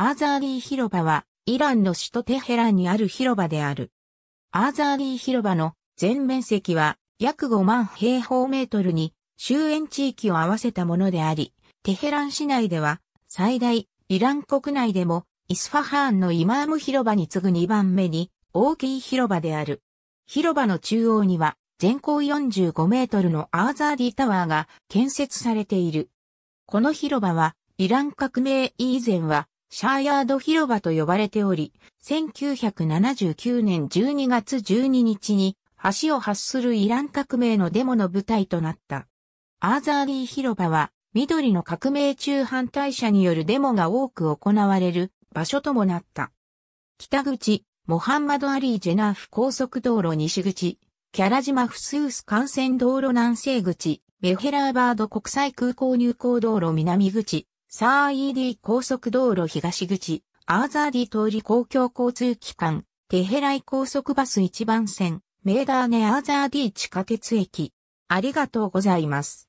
アーザーリー広場は、イランの首都テヘランにある広場である。アーザーリー広場の全面積は約5万平方メートルに周辺地域を合わせたものであり、テヘラン市内では最大イラン国内でもイスファハーンのイマーム広場に次ぐ2番目に大きい広場である。広場の中央には全高45メートルのアーザーリータワーが建設されている。この広場はイラン革命以前はシャーヤード広場と呼ばれており、1979年12月12日に橋を発するイラン革命のデモの舞台となった。アーザーリー広場は緑の革命中反対者によるデモが多く行われる場所ともなった。北口、モハンマド・アリー・ジェナーフ高速道路西口、キャラ島フスース幹線道路南西口、メヘラーバード国際空港入港道路南口、サーイーディ高速道路東口、アーザーディ通り公共交通機関、テヘライ高速バス1番線、メーダーネアーザーディ地下鉄駅。ありがとうございます。